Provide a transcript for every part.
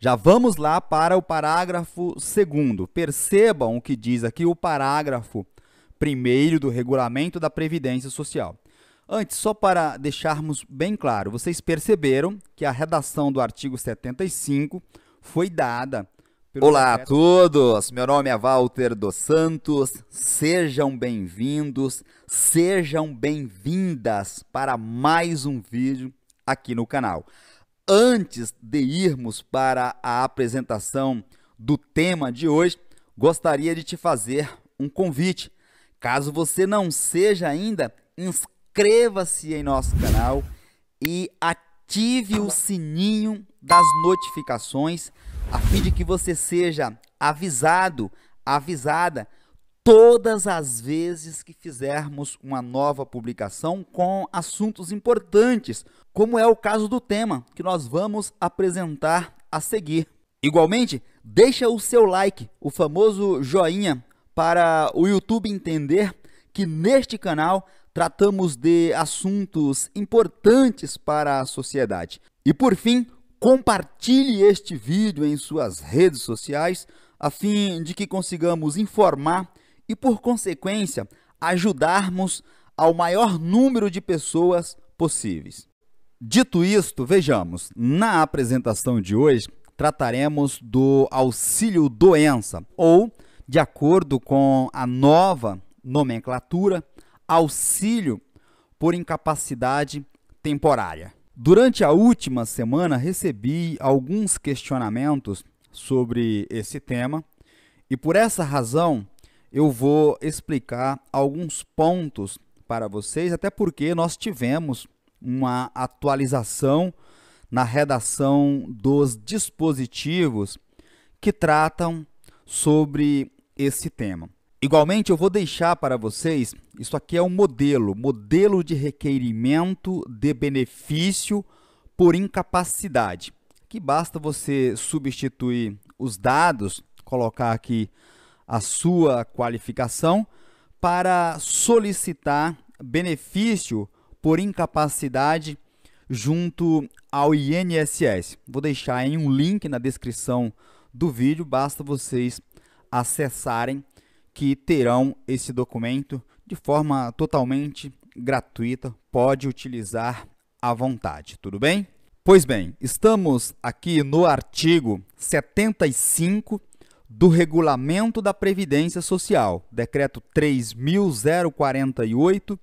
Já vamos lá para o parágrafo 2. Percebam o que diz aqui o parágrafo 1 do Regulamento da Previdência Social. Antes, só para deixarmos bem claro, vocês perceberam que a redação do artigo 75 foi dada. Pelo Olá a todos, meu nome é Walter dos Santos, sejam bem-vindos, sejam bem-vindas para mais um vídeo aqui no canal antes de irmos para a apresentação do tema de hoje, gostaria de te fazer um convite. Caso você não seja ainda, inscreva-se em nosso canal e ative o sininho das notificações a fim de que você seja avisado, avisada todas as vezes que fizermos uma nova publicação com assuntos importantes, como é o caso do tema que nós vamos apresentar a seguir. Igualmente, deixa o seu like, o famoso joinha, para o YouTube entender que neste canal tratamos de assuntos importantes para a sociedade. E por fim, compartilhe este vídeo em suas redes sociais a fim de que consigamos informar e, por consequência, ajudarmos ao maior número de pessoas possíveis. Dito isto, vejamos, na apresentação de hoje trataremos do auxílio doença ou, de acordo com a nova nomenclatura, auxílio por incapacidade temporária. Durante a última semana recebi alguns questionamentos sobre esse tema e por essa razão eu vou explicar alguns pontos para vocês, até porque nós tivemos uma atualização na redação dos dispositivos que tratam sobre esse tema. Igualmente, eu vou deixar para vocês, isso aqui é um modelo, modelo de requerimento de benefício por incapacidade, que basta você substituir os dados, colocar aqui a sua qualificação para solicitar benefício por incapacidade junto ao INSS. Vou deixar aí um link na descrição do vídeo, basta vocês acessarem que terão esse documento de forma totalmente gratuita, pode utilizar à vontade, tudo bem? Pois bem, estamos aqui no artigo 75 do Regulamento da Previdência Social, decreto 3048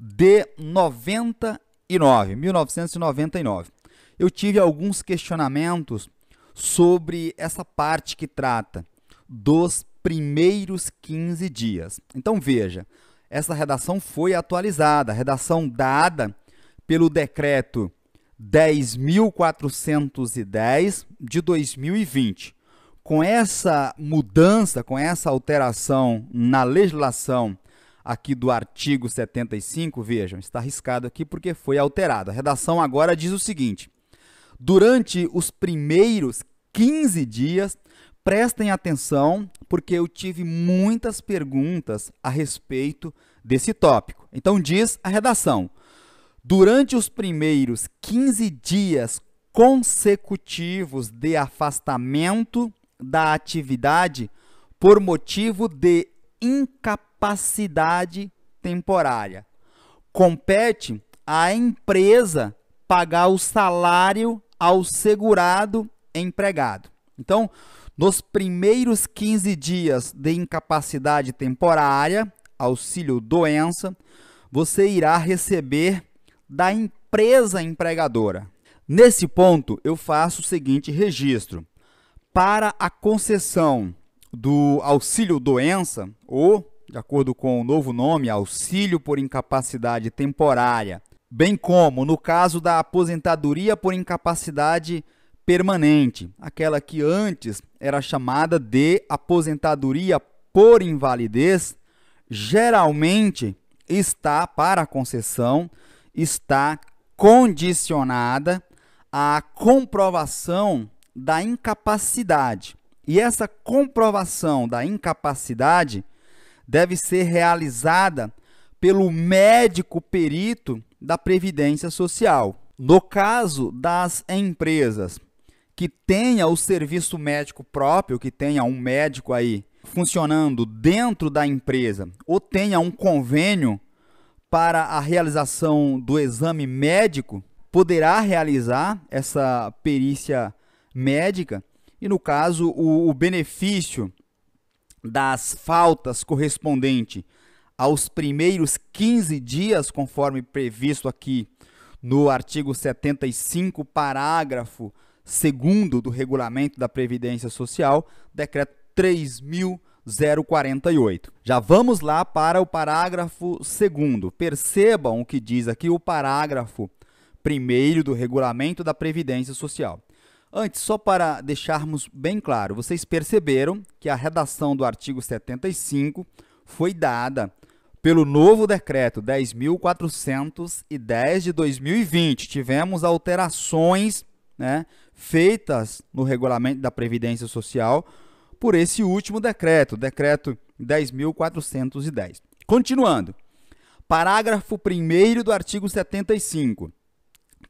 de 99, 1999. Eu tive alguns questionamentos sobre essa parte que trata dos primeiros 15 dias. Então veja, essa redação foi atualizada, a redação dada pelo decreto 10.410 de 2020 com essa mudança, com essa alteração na legislação aqui do artigo 75, vejam, está arriscado aqui porque foi alterado. A redação agora diz o seguinte: durante os primeiros 15 dias, prestem atenção, porque eu tive muitas perguntas a respeito desse tópico. Então, diz a redação: durante os primeiros 15 dias consecutivos de afastamento da atividade por motivo de incapacidade temporária. Compete à empresa pagar o salário ao segurado empregado. Então, nos primeiros 15 dias de incapacidade temporária, auxílio doença, você irá receber da empresa empregadora. Nesse ponto, eu faço o seguinte registro para a concessão do auxílio doença, ou, de acordo com o novo nome, auxílio por incapacidade temporária, bem como no caso da aposentadoria por incapacidade permanente, aquela que antes era chamada de aposentadoria por invalidez, geralmente está para a concessão está condicionada à comprovação da incapacidade. E essa comprovação da incapacidade deve ser realizada pelo médico perito da Previdência Social. No caso das empresas que tenha o serviço médico próprio, que tenha um médico aí funcionando dentro da empresa ou tenha um convênio para a realização do exame médico, poderá realizar essa perícia médica, e no caso, o, o benefício das faltas correspondente aos primeiros 15 dias, conforme previsto aqui no artigo 75, parágrafo 2 do Regulamento da Previdência Social, decreto 3048. Já vamos lá para o parágrafo 2. Percebam o que diz aqui o parágrafo 1 do Regulamento da Previdência Social. Antes, só para deixarmos bem claro, vocês perceberam que a redação do artigo 75 foi dada pelo novo decreto 10.410 de 2020. Tivemos alterações né, feitas no regulamento da Previdência Social por esse último decreto, decreto 10.410. Continuando, parágrafo 1 do artigo 75.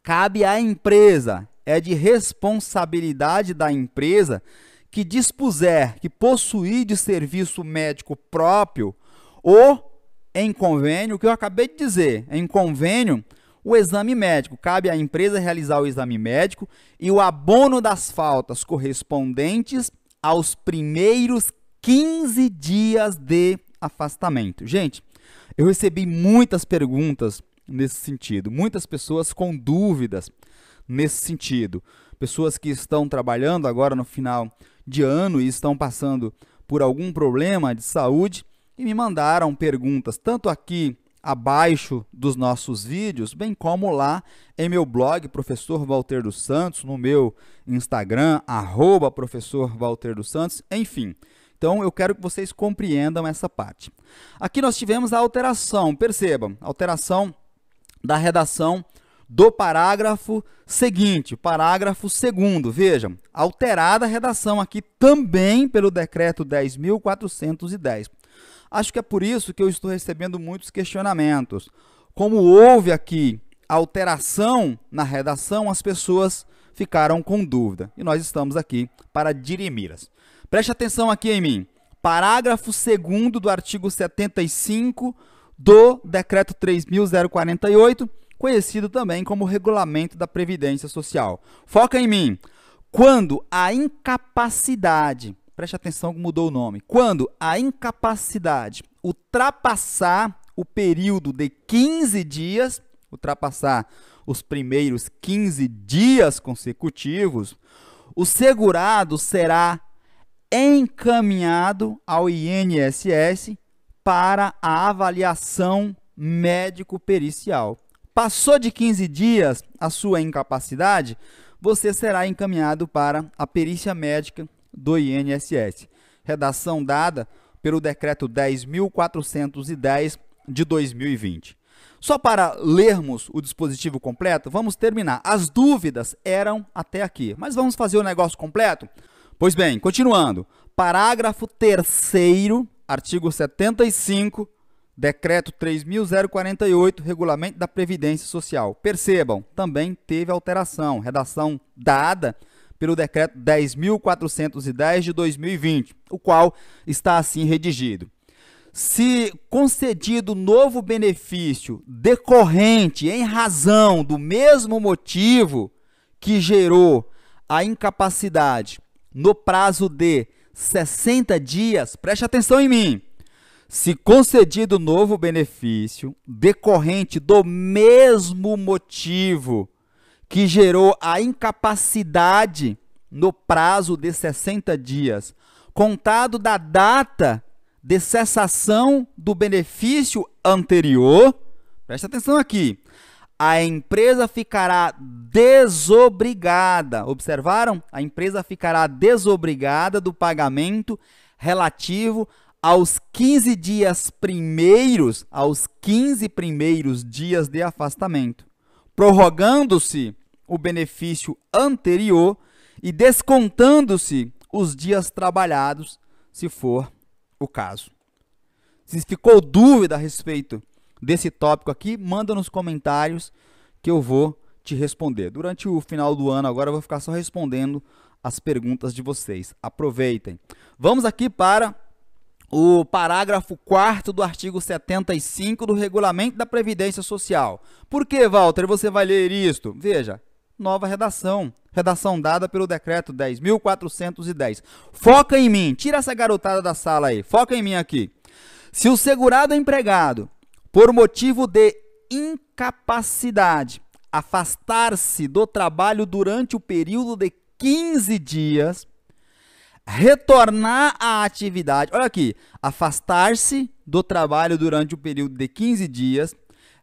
Cabe à empresa é de responsabilidade da empresa que dispuser que possuir de serviço médico próprio ou em convênio, o que eu acabei de dizer, em convênio, o exame médico. Cabe à empresa realizar o exame médico e o abono das faltas correspondentes aos primeiros 15 dias de afastamento. Gente, eu recebi muitas perguntas nesse sentido, muitas pessoas com dúvidas nesse sentido. Pessoas que estão trabalhando agora no final de ano e estão passando por algum problema de saúde e me mandaram perguntas, tanto aqui abaixo dos nossos vídeos, bem como lá em meu blog, Professor Walter dos Santos, no meu Instagram, arroba Professor Walter dos Santos, enfim. Então eu quero que vocês compreendam essa parte. Aqui nós tivemos a alteração, percebam, alteração da redação do parágrafo seguinte, parágrafo segundo. Vejam, alterada a redação aqui também pelo decreto 10.410. Acho que é por isso que eu estou recebendo muitos questionamentos. Como houve aqui alteração na redação, as pessoas ficaram com dúvida. E nós estamos aqui para dirimir-as. Preste atenção aqui em mim. Parágrafo 2 do artigo 75 do Decreto 3.048 conhecido também como Regulamento da Previdência Social. Foca em mim. Quando a incapacidade, preste atenção que mudou o nome, quando a incapacidade ultrapassar o período de 15 dias, ultrapassar os primeiros 15 dias consecutivos, o segurado será encaminhado ao INSS para a avaliação médico-pericial. Passou de 15 dias a sua incapacidade, você será encaminhado para a perícia médica do INSS. Redação dada pelo decreto 10410 de 2020. Só para lermos o dispositivo completo, vamos terminar. As dúvidas eram até aqui, mas vamos fazer o negócio completo? Pois bem, continuando. Parágrafo 3 artigo 75 Decreto 3048, Regulamento da Previdência Social. Percebam, também teve alteração, redação dada pelo decreto 10410 de 2020, o qual está assim redigido. Se concedido novo benefício decorrente em razão do mesmo motivo que gerou a incapacidade no prazo de 60 dias, preste atenção em mim se concedido novo benefício decorrente do mesmo motivo que gerou a incapacidade no prazo de 60 dias, contado da data de cessação do benefício anterior, preste atenção aqui, a empresa ficará desobrigada. Observaram? A empresa ficará desobrigada do pagamento relativo aos 15 dias primeiros, aos 15 primeiros dias de afastamento, prorrogando-se o benefício anterior e descontando-se os dias trabalhados, se for o caso. Se ficou dúvida a respeito desse tópico aqui, manda nos comentários que eu vou te responder. Durante o final do ano, agora eu vou ficar só respondendo as perguntas de vocês. Aproveitem. Vamos aqui para o parágrafo 4 do artigo 75 do Regulamento da Previdência Social. Por que, Walter, você vai ler isto? Veja, nova redação. Redação dada pelo decreto 10.410. Foca em mim, tira essa garotada da sala aí, foca em mim aqui. Se o segurado empregado, por motivo de incapacidade, afastar-se do trabalho durante o período de 15 dias retornar à atividade. Olha aqui, afastar-se do trabalho durante o um período de 15 dias,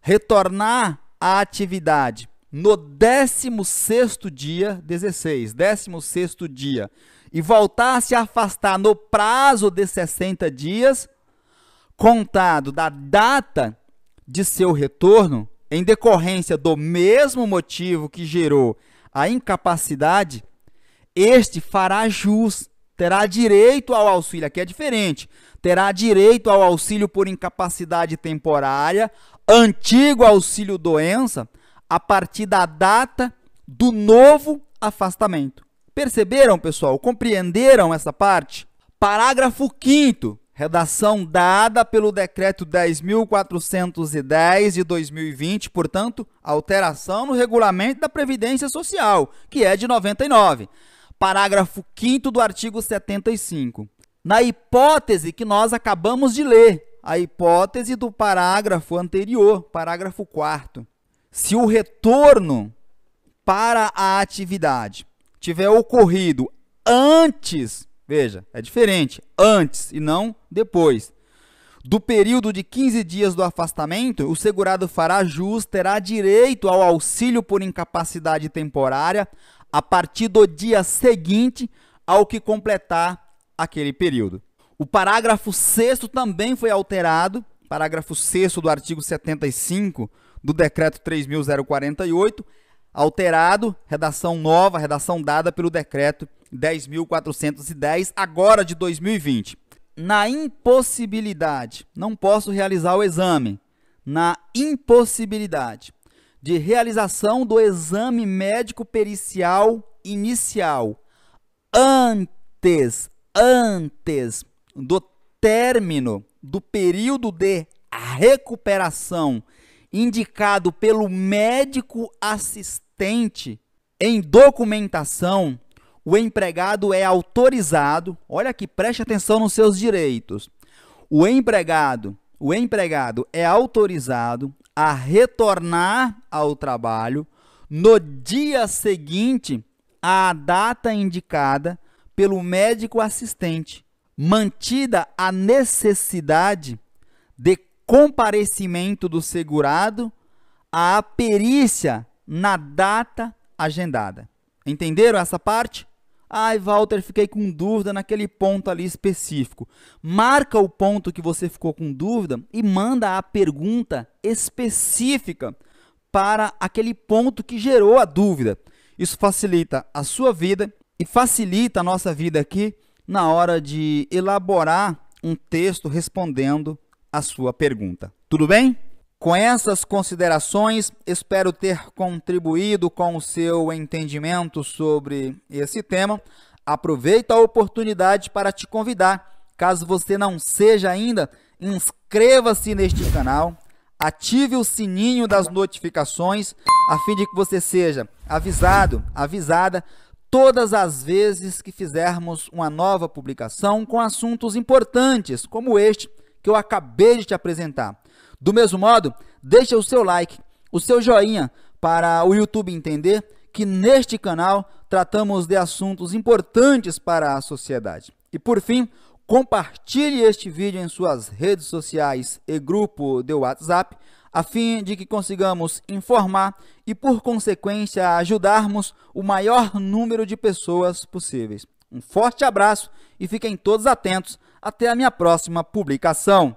retornar à atividade no 16 sexto dia, 16, 16 sexto dia, e voltar a se afastar no prazo de 60 dias contado da data de seu retorno em decorrência do mesmo motivo que gerou a incapacidade, este fará jus terá direito ao auxílio, aqui é diferente, terá direito ao auxílio por incapacidade temporária, antigo auxílio doença, a partir da data do novo afastamento. Perceberam, pessoal? Compreenderam essa parte? Parágrafo 5 redação dada pelo decreto 10410 de 2020, portanto, alteração no regulamento da Previdência Social, que é de 99 parágrafo 5 do artigo 75. Na hipótese que nós acabamos de ler, a hipótese do parágrafo anterior, parágrafo 4. Se o retorno para a atividade tiver ocorrido antes, veja, é diferente, antes e não depois. Do período de 15 dias do afastamento, o segurado fará jus, terá direito ao auxílio por incapacidade temporária, a partir do dia seguinte ao que completar aquele período. O parágrafo 6 também foi alterado, parágrafo 6 do artigo 75 do decreto 3048, alterado, redação nova, redação dada pelo decreto 10.410, agora de 2020. Na impossibilidade, não posso realizar o exame. Na impossibilidade de realização do exame médico pericial inicial antes, antes do término do período de recuperação indicado pelo médico assistente em documentação, o empregado é autorizado, olha aqui, preste atenção nos seus direitos. O empregado, o empregado é autorizado a retornar ao trabalho no dia seguinte à data indicada pelo médico assistente, mantida a necessidade de comparecimento do segurado à perícia na data agendada. Entenderam essa parte? Ai, Walter, fiquei com dúvida naquele ponto ali específico. Marca o ponto que você ficou com dúvida e manda a pergunta específica para aquele ponto que gerou a dúvida. Isso facilita a sua vida e facilita a nossa vida aqui na hora de elaborar um texto respondendo a sua pergunta. Tudo bem? Com essas considerações, espero ter contribuído com o seu entendimento sobre esse tema. Aproveito a oportunidade para te convidar, caso você não seja ainda, inscreva-se neste canal, ative o sininho das notificações a fim de que você seja avisado, avisada todas as vezes que fizermos uma nova publicação com assuntos importantes como este que eu acabei de te apresentar. Do mesmo modo, deixa o seu like, o seu joinha para o YouTube entender que neste canal tratamos de assuntos importantes para a sociedade. E por fim, compartilhe este vídeo em suas redes sociais e grupo de WhatsApp, a fim de que consigamos informar e, por consequência, ajudarmos o maior número de pessoas possíveis. Um forte abraço e fiquem todos atentos até a minha próxima publicação.